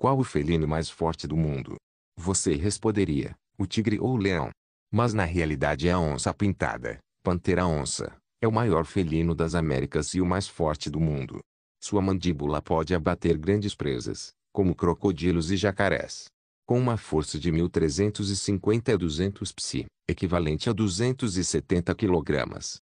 Qual o felino mais forte do mundo? Você responderia, o tigre ou o leão. Mas na realidade é a onça pintada, pantera onça, é o maior felino das Américas e o mais forte do mundo. Sua mandíbula pode abater grandes presas, como crocodilos e jacarés. Com uma força de 1350 a 200 psi, equivalente a 270 kg,